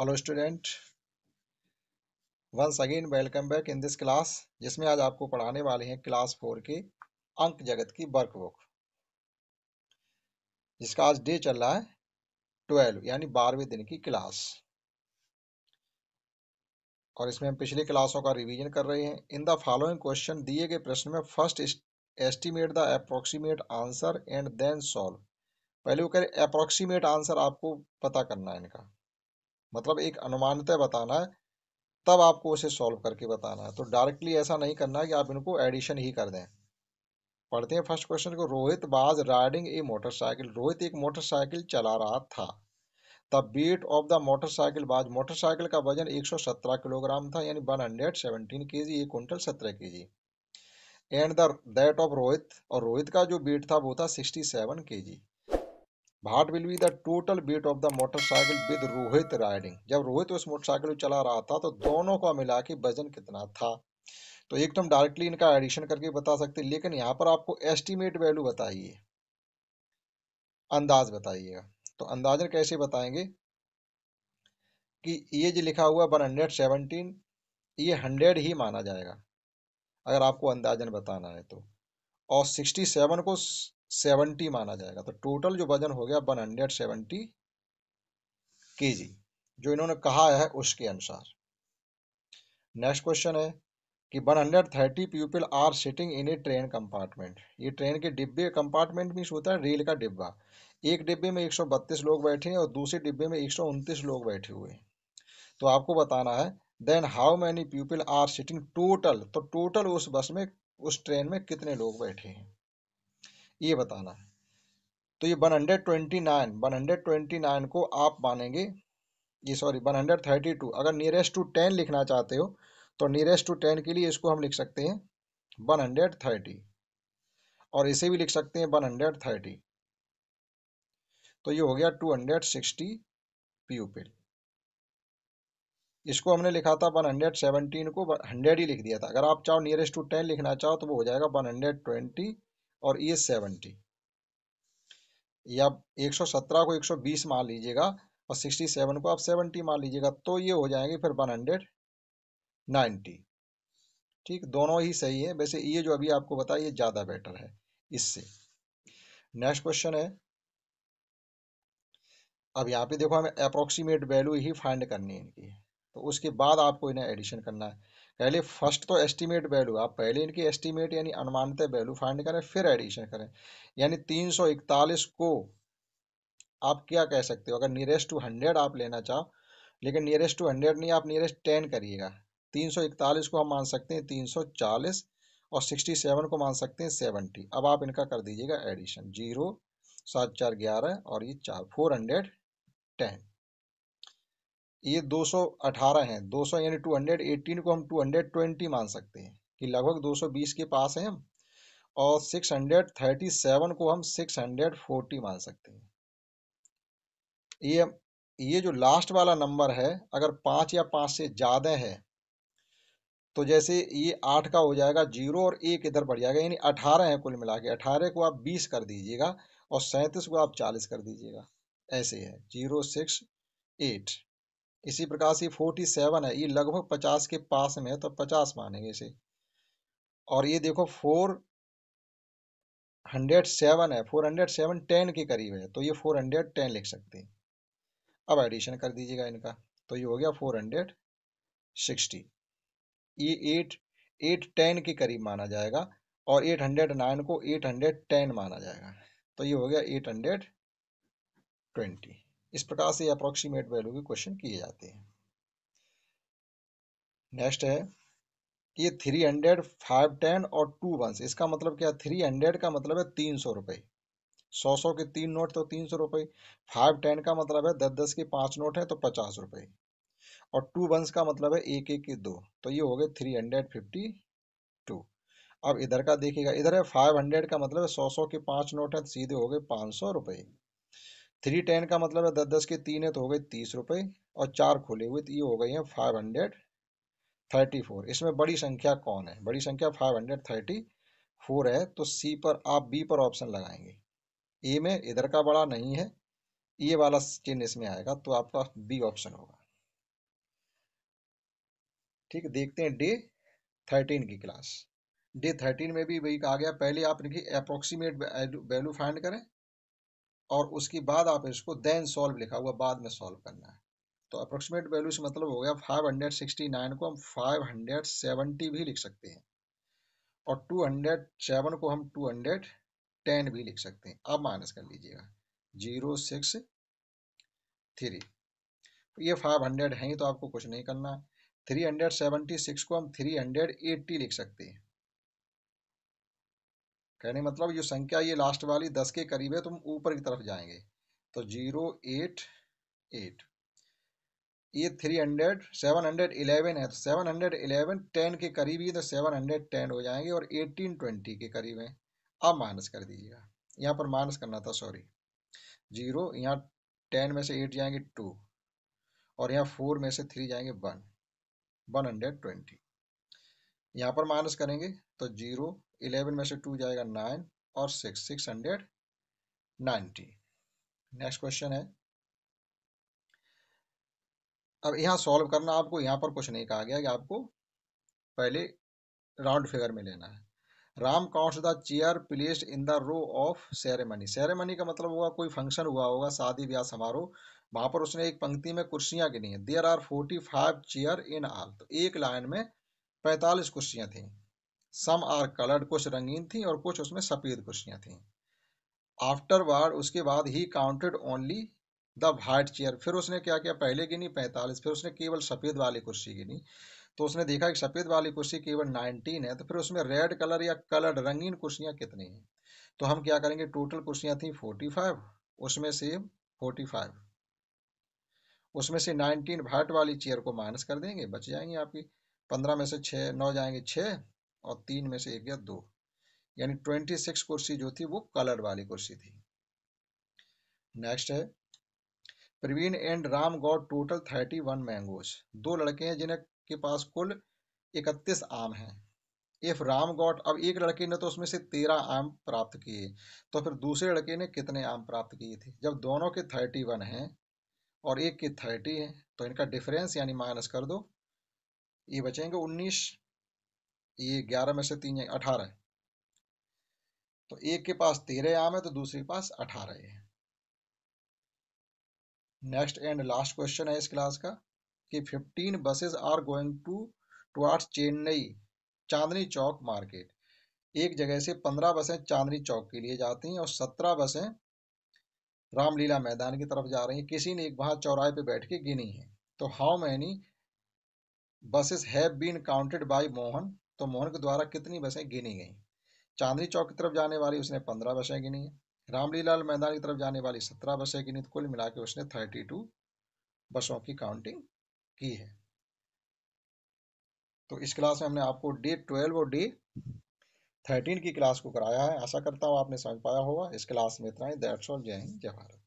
hello student once again welcome back in this class जिसमें आज आपको पढ़ाने वाले हैं क्लास फोर के अंक जगत की बुक जिसका आज डे चल रहा है ट्वेल्व यानी बारहवें दिन की क्लास और इसमें हम पिछली क्लासों का रिवीजन कर रहे हैं इन द फॉलोइंग क्वेश्चन दिए गए प्रश्न में first estimate the approximate answer and then solve पहले वो रहे अप्रोक्सीमेट आंसर आपको पता करना है इनका मतलब एक अनुमानतः बताना है तब आपको उसे सॉल्व करके बताना है तो डायरेक्टली ऐसा नहीं करना है कि आप इनको एडिशन ही कर दें पढ़ते हैं फर्स्ट क्वेश्चन को रोहित बाज राइडिंग ए मोटरसाइकिल रोहित एक मोटरसाइकिल चला रहा था the weight of the motorcycle बाज मोटरसाइकिल का वजन 117 किलोग्राम था यानी 117 जी एक quintal K G and the that of Rohit और रोहित का जो वेट था वो था 67 G what will be the total weight of the motorcycle with Rohit riding जब रोहित उस मोटरसाइकिल को चला रहा था तो दोनों को मिला के वजन कितना था तो एक तो हम डायरेक्टली इनका एडिशन करके बता सकते हैं लेकिन यहाँ पर आपको एस्टिमेट वैल्यू बताइए अंदाज बताइएगा तो अंदाजन कैसे बताएंगे कि ये जो लिखा हुआ वन हंड्रेड सेवनटीन ये हंड्रेड ही माना जाएगा अगर आपको अंदाजन बताना है तो और सिक्सटी सेवन को सेवेंटी माना जाएगा तो टोटल जो वजन हो गया वन हंड्रेड सेवेंटी के जी जो इन्होंने कहा है उसके अनुसार नेक्स्ट क्वेश्चन है कि one hundred thirty people are sitting in a train compartment ये ट्रेन के डिब्बे कंपार्टमेंट मीन्स होता है रेल का डिब्बा एक डिब्बे में एक सौ बत्तीस लोग बैठे हैं और दूसरे डिब्बे में एक सौ उनतीस लोग बैठे हुए हैं तो आपको बताना है then how many people are sitting total तो टोटल उस बस में उस ट्रेन में कितने लोग बैठे हैं ये बताना है तो ये 129 129 को आप मानेंगे ये सॉरी 132 अगर नियरेस्ट टू 10 लिखना चाहते हो तो नियरेस्ट टू 10 के लिए इसको हम लिख सकते हैं 130 और इसे भी लिख सकते हैं 130 तो ये हो गया 260 प्यूपिल इसको हमने लिखा था 117 को 100 ही लिख दिया था अगर आप चाहो नियरेस्ट टू 10 लिखना चाहो तो वो हो जाएगा 120 और ये सेवेंटी या 117 को 120 मान लीजिएगा और 67 को आप 70 मान लीजिएगा तो ये हो जाएंगे फिर 190 ठीक दोनों ही सही है वैसे ये जो अभी आपको बताया ये ज़्यादा बेटर है इससे नेक्स्ट क्वेश्चन है अब यहाँ पे देखो हमें अप्रोक्सीमेट वैल्यू ही फाइंड करनी है इनकी तो उसके बाद आपको इन्हें एडिशन करना है पहले फर्स्ट तो एस्टिमेट वैल्यू आप पहले इनकी एस्टिमेट यानी अनुमानित वैल्यू फाइंड करें फिर एडिशन करें यानी तीन सौ इकतालीस को आप क्या कह सकते हो अगर नियरेस्ट टू हंड्रेड आप लेना चाहो लेकिन नियरेस्ट टू हंड्रेड नहीं आप नियरेस्ट टेन करिएगा तीन सौ इकतालीस को हम मान सकते हैं तीन सौ चालीस और सिक्सटी सेवन को मान सकते हैं सेवनटी अब आप इनका कर दीजिएगा एडिशन जीरो सात चार ग्यारह और ये चार फोर हंड्रेड टेन ये 218 है 200 यानी 218 को हम 220 मान सकते हैं कि लगभग 220 के पास है हम और 637 को हम 640 मान सकते हैं ये ये जो लास्ट वाला नंबर है अगर पाँच या पाँच से ज़्यादा है तो जैसे ये आठ का हो जाएगा जीरो और एक इधर बढ़ जाएगा यानी अठारह है कुल मिला के अठारह को आप बीस कर दीजिएगा और सैंतीस को आप चालीस कर दीजिएगा ऐसे है जीरो सिक्स एट इसी प्रकार से फोर्टी सेवन है ये लगभग पचास के पास में है तो पचास मानेंगे इसे और ये देखो फोर हंड्रेड सेवन है फोर हंड्रेड सेवन टेन के करीब है तो ये फोर हंड्रेड टेन लिख सकते हैं अब एडिशन कर दीजिएगा इनका तो ये हो गया फोर हंड्रेड सिक्सटी ये एट एट टेन के करीब माना जाएगा और एट हंड्रेड नाइन को एट हंड्रेड टेन माना जाएगा तो ये हो गया एट हंड्रेड ट्वेंटी इस प्रकार से अप्रोक्सीमेट वैल्यू के क्वेश्चन किए जाते हैं नेक्स्ट है कि ये थ्री हंड्रेड फाइव टेन और टू वंस इसका मतलब क्या थ्री हंड्रेड का मतलब है तीन सौ रुपये सौ सौ के तीन नोट तो तीन सौ रुपये फाइव टेन का मतलब है दस दस के पाँच नोट है तो पचास रुपये और टू वंस का मतलब है एक एक के दो तो ये हो गए थ्री हंड्रेड फिफ्टी टू अब इधर का देखिएगा इधर है फाइव हंड्रेड का मतलब है सौ सौ के पाँच नोट है तो सीधे हो गए पाँच सौ रुपये थ्री टेन का मतलब है दस दस के तीन है तो हो गए तीस रुपये और चार खुले हुए तो ये हो गई हैं फाइव हंड्रेड थर्टी फोर इसमें बड़ी संख्या कौन है बड़ी संख्या फाइव हंड्रेड थर्टी फोर है तो सी पर आप बी पर ऑप्शन लगाएंगे ए में इधर का बड़ा नहीं है ये वाला चिन्ह इसमें आएगा तो आपका बी ऑप्शन होगा ठीक देखते हैं डे थर्टीन की क्लास डे थर्टीन में भी वही कहा गया पहले आप इनकी अप्रोक्सीमेट वैल्यू फाइंड करें और उसके बाद आप इसको देन सॉल्व लिखा हुआ बाद में सॉल्व करना है तो अप्रोक्सीमेट वैल्यू से मतलब हो गया 569 को हम 570 भी लिख सकते हैं और 207 को हम 210 भी लिख सकते हैं आप माइनस कर लीजिएगा जीरो सिक्स थ्री तो ये 500 ही तो आपको कुछ नहीं करना 376 को हम 380 लिख सकते हैं कहने मतलब ये संख्या ये लास्ट वाली दस के करीब है तुम ऊपर की तरफ जाएंगे तो जीरो एट एट ये three hundred seven hundred eleven है तो सेवन हंड्रेड इलेवन टेन के करीब ही तो सेवन हंड्रेड टेन हो जाएंगे और एटीन ट्वेंटी के करीब है आप माइनस कर दीजिएगा यहाँ पर माइनस करना था सॉरी जीरो यहाँ टेन में से एट जाएंगे टू और यहाँ फोर में से थ्री जाएंगे वन वन हंड्रेड ट्वेंटी यहाँ पर माइनस करेंगे तो जीरो इलेवन में से टू जाएगा नाइन और six six hundred ninety next question है अब यहाँ सॉल्व करना आपको यहाँ पर कुछ नहीं कहा गया कि आपको पहले राउंड फिगर में लेना है Ram counts the chair placed in the row of ceremony ceremony का मतलब होगा कोई फंक्शन हुआ होगा शादी ब्याह समारोह वहां पर उसने एक पंक्ति में कुर्सियां गिनी है there are forty five chair in all तो एक लाइन में पैंतालीस कुर्सियाँ थीं सम आर कलर्ड कुछ रंगीन थी और कुछ उसमें सफ़ेद कुर्सियाँ थीं वार्ड उसके बाद ही counted only the white chair फिर उसने क्या किया पहले गिनी पैंतालीस फिर उसने केवल सफ़ेद वाली कुर्सी गिनी तो उसने देखा कि सफ़ेद वाली कुर्सी केवल नाइनटीन है तो फिर उसमें रेड कलर या कलर्ड रंगीन कुर्सियाँ कितनी हैं तो हम क्या करेंगे टोटल कुर्सियाँ थी फोर्टी फाइव उसमें से फोर्टी फाइव उसमें से नाइनटीन वाइट वाली चेयर को माइनस कर देंगे बच जाएंगे आपकी पंद्रह में से छः नौ जाएंगे छः और तीन में से एक गया दो यानी ट्वेंटी सिक्स कुर्सी जो थी वो कलर वाली कुर्सी थी नेक्स्ट है Praveen and Ram got total thirty one mangoes दो लड़के हैं जिन्हें के पास कुल इकतीस आम हैं इफ राम गौड अब एक लड़के ने तो उसमें से तेरह आम प्राप्त किए तो फिर दूसरे लड़के ने कितने आम प्राप्त किए थे जब दोनों के थर्टी वन हैं और एक के थर्टी हैं तो इनका डिफरेंस यानी माइनस कर दो ये बचेंगे उन्नीस ये ग्यारह में से तीन अठारह तो एक के पास तेरह आम है तो दूसरे के पास अठारह है नेक्स्ट एंड लास्ट क्वेश्चन है इस क्लास का कि 15 buses are going to towards Chennai Chandni Chowk market एक जगह से 15 बसें चांदनी चौक के लिए जाती हैं और 17 बसें रामलीला मैदान की तरफ जा रही हैं किसी ने एक वहां चौराहे पे बैठ के गिनी है तो how many buses have been counted by Mohan तो मोहन के द्वारा कितनी बसें गिनी गई चांदनी चौक की तरफ जाने वाली उसने पंद्रह बसें गिनी रामलीलाल मैदान की तरफ जाने वाली सत्रह बसें गिनी तो कुल मिला के उसने थर्टी टू बसों की काउंटिंग की है तो इस क्लास में हमने आपको डे ट्वेल्व और डे थर्टीन की क्लास को कराया है आशा करता हूँ आपने समझ पाया होगा इस क्लास में इतना ही दैट्स ऑल जय हिंद जय भारत